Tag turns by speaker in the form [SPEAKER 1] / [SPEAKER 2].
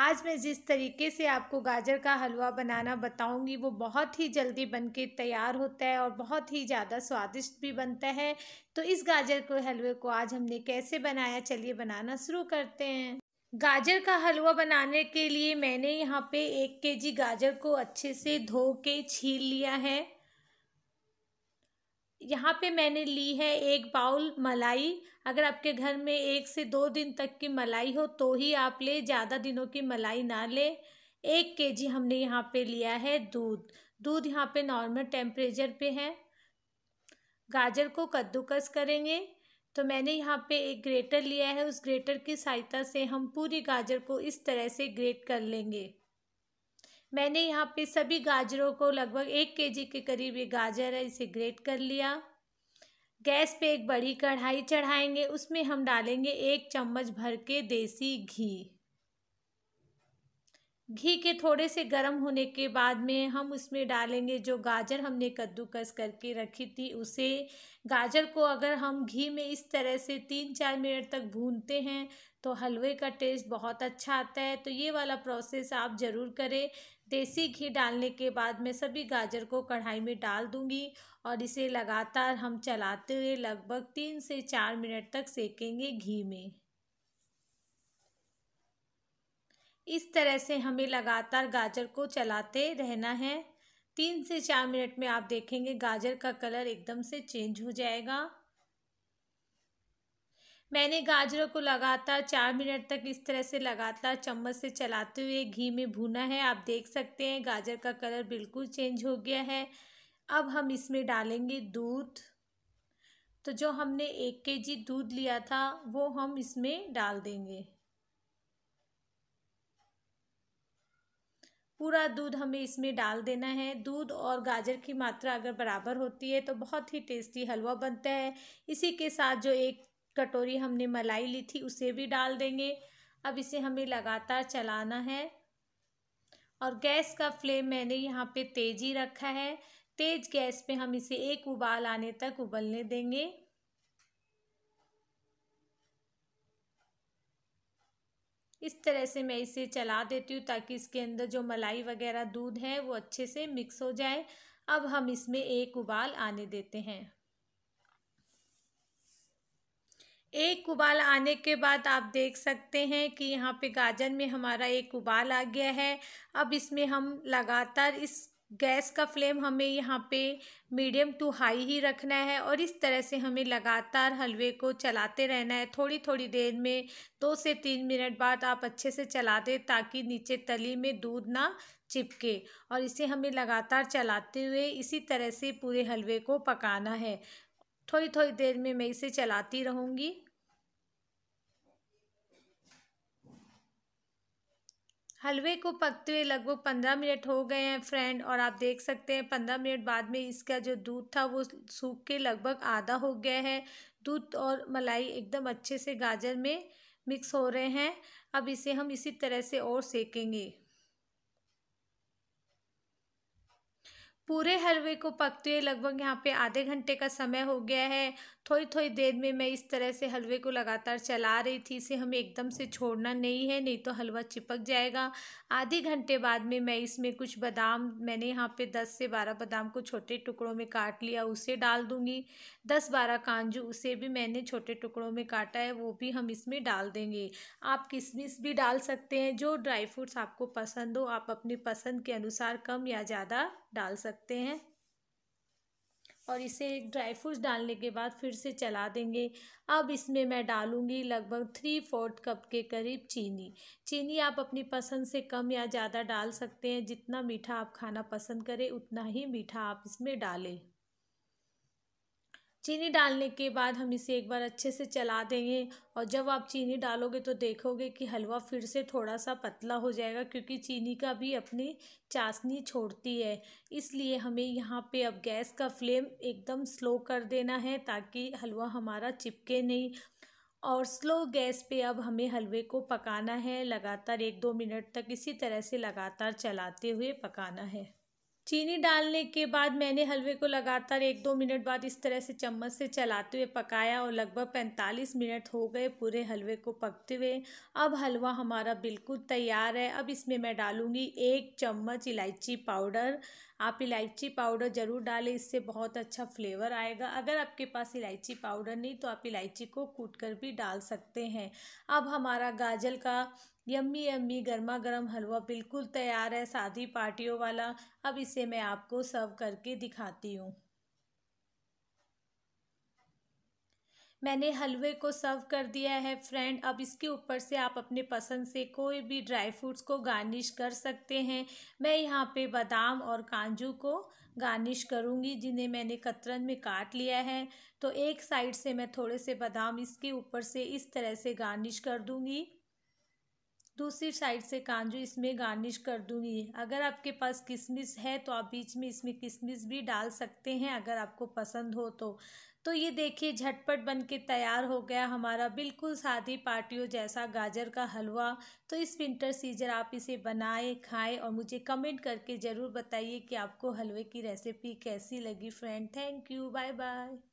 [SPEAKER 1] आज मैं जिस तरीके से आपको गाजर का हलवा बनाना बताऊंगी वो बहुत ही जल्दी बनके तैयार होता है और बहुत ही ज़्यादा स्वादिष्ट भी बनता है तो इस गाजर के हलवे को आज हमने कैसे बनाया चलिए बनाना शुरू करते हैं गाजर का हलवा बनाने के लिए मैंने यहाँ पे एक केजी गाजर को अच्छे से धो के छील लिया है यहाँ पे मैंने ली है एक बाउल मलाई अगर आपके घर में एक से दो दिन तक की मलाई हो तो ही आप ले ज़्यादा दिनों की मलाई ना ले एक केजी हमने यहाँ पे लिया है दूध दूध यहाँ पे नॉर्मल टेम्परेचर पे है गाजर को कद्दूकस करेंगे तो मैंने यहाँ पे एक ग्रेटर लिया है उस ग्रेटर की सहायता से हम पूरी गाजर को इस तरह से ग्रेट कर लेंगे मैंने यहाँ पे सभी गाजरों को लगभग एक केजी के करीब ये गाजर है इसे ग्रेट कर लिया गैस पे एक बड़ी कढ़ाई चढ़ाएंगे उसमें हम डालेंगे एक चम्मच भर के देसी घी घी के थोड़े से गर्म होने के बाद में हम उसमें डालेंगे जो गाजर हमने कद्दूकस करके रखी थी उसे गाजर को अगर हम घी में इस तरह से तीन चार मिनट तक भूनते हैं तो हलवे का टेस्ट बहुत अच्छा आता है तो ये वाला प्रोसेस आप ज़रूर करें देसी घी डालने के बाद मैं सभी गाजर को कढ़ाई में डाल दूंगी और इसे लगातार हम चलाते हुए लगभग तीन से चार मिनट तक सेकेंगे घी में इस तरह से हमें लगातार गाजर को चलाते रहना है तीन से चार मिनट में आप देखेंगे गाजर का कलर एकदम से चेंज हो जाएगा मैंने गाजरों को लगातार चार मिनट तक इस तरह से लगातार चम्मच से चलाते हुए घी में भुना है आप देख सकते हैं गाजर का कलर बिल्कुल चेंज हो गया है अब हम इसमें डालेंगे दूध तो जो हमने एक के जी दूध लिया था वो हम इसमें डाल देंगे पूरा दूध हमें इसमें डाल देना है दूध और गाजर की मात्रा अगर बराबर होती है तो बहुत ही टेस्टी हलवा बनता है इसी के साथ जो एक कटोरी हमने मलाई ली थी उसे भी डाल देंगे अब इसे हमें लगातार चलाना है और गैस का फ्लेम मैंने यहाँ पे तेज ही रखा है तेज गैस पे हम इसे एक उबाल आने तक उबलने देंगे इस तरह से मैं इसे चला देती हूँ ताकि इसके अंदर जो मलाई वगैरह दूध है वो अच्छे से मिक्स हो जाए अब हम इसमें एक उबाल आने देते हैं एक उबाल आने के बाद आप देख सकते हैं कि यहाँ पे गाजर में हमारा एक उबाल आ गया है अब इसमें हम लगातार इस गैस का फ्लेम हमें यहाँ पे मीडियम टू हाई ही रखना है और इस तरह से हमें लगातार हलवे को चलाते रहना है थोड़ी थोड़ी देर में दो से तीन मिनट बाद आप अच्छे से चला दें ताकि नीचे तली में दूध ना चिपके और इसे हमें लगातार चलाते हुए इसी तरह से पूरे हलवे को पकाना है थोड़ी थोड़ी देर में मैं इसे चलाती रहूँगी हलवे को पकते हुए लगभग पंद्रह मिनट हो गए हैं फ्रेंड और आप देख सकते हैं पंद्रह मिनट बाद में इसका जो दूध था वो सूख के लगभग आधा हो गया है दूध और मलाई एकदम अच्छे से गाजर में मिक्स हो रहे हैं अब इसे हम इसी तरह से और सेकेंगे पूरे हलवे को पकते हुए लगभग यहाँ पे आधे घंटे का समय हो गया है थोड़ी थोड़ी देर में मैं इस तरह से हलवे को लगातार चला रही थी इसे हमें एकदम से छोड़ना नहीं है नहीं तो हलवा चिपक जाएगा आधे घंटे बाद में मैं इसमें कुछ बादाम मैंने यहाँ पे 10 से 12 बादाम को छोटे टुकड़ों में काट लिया उसे डाल दूँगी दस बारह कांजू उसे भी मैंने छोटे टुकड़ों में काटा है वो भी हम इसमें डाल देंगे आप किशमिश भी डाल सकते हैं जो ड्राई फ्रूट्स आपको पसंद हो आप अपनी पसंद के अनुसार कम या ज़्यादा डाल सकते सकते हैं और इसे एक ड्राई फ्रूट्स डालने के बाद फिर से चला देंगे अब इसमें मैं डालूंगी लगभग थ्री फोर्थ कप के करीब चीनी चीनी आप अपनी पसंद से कम या ज़्यादा डाल सकते हैं जितना मीठा आप खाना पसंद करें उतना ही मीठा आप इसमें डालें चीनी डालने के बाद हम इसे एक बार अच्छे से चला देंगे और जब आप चीनी डालोगे तो देखोगे कि हलवा फिर से थोड़ा सा पतला हो जाएगा क्योंकि चीनी का भी अपनी चाशनी छोड़ती है इसलिए हमें यहाँ पे अब गैस का फ्लेम एकदम स्लो कर देना है ताकि हलवा हमारा चिपके नहीं और स्लो गैस पे अब हमें हलवे को पकाना है लगातार एक दो मिनट तक इसी तरह से लगातार चलाते हुए पकाना है चीनी डालने के बाद मैंने हलवे को लगातार एक दो मिनट बाद इस तरह से चम्मच से चलाते हुए पकाया और लगभग 45 मिनट हो गए पूरे हलवे को पकते हुए अब हलवा हमारा बिल्कुल तैयार है अब इसमें मैं डालूँगी एक चम्मच इलायची पाउडर आप इलायची पाउडर ज़रूर डालें इससे बहुत अच्छा फ्लेवर आएगा अगर आपके पास इलायची पाउडर नहीं तो आप इलायची को कूट कर भी डाल सकते हैं अब हमारा गाजर का यम्मी यम्मी गर्मा गर्म हलवा बिल्कुल तैयार है शादी पार्टियों वाला अब इसे मैं आपको सर्व करके दिखाती हूँ मैंने हलवे को सर्व कर दिया है फ्रेंड अब इसके ऊपर से आप अपने पसंद से कोई भी ड्राई फ्रूट्स को गार्निश कर सकते हैं मैं यहाँ पे बादाम और काजू को गार्निश करूँगी जिन्हें मैंने कतरन में काट लिया है तो एक साइड से मैं थोड़े से बादाम इसके ऊपर से इस तरह से गार्निश कर दूँगी दूसरी साइड से काजू इसमें गार्निश कर दूंगी अगर आपके पास किशमिश है तो आप बीच में इसमें किशमिश भी डाल सकते हैं अगर आपको पसंद हो तो तो ये देखिए झटपट बन के तैयार हो गया हमारा बिल्कुल सादी पार्टियों जैसा गाजर का हलवा तो इस विंटर सीजन आप इसे बनाएं खाएं और मुझे कमेंट करके ज़रूर बताइए कि आपको हलवे की रेसिपी कैसी लगी friend thank you bye bye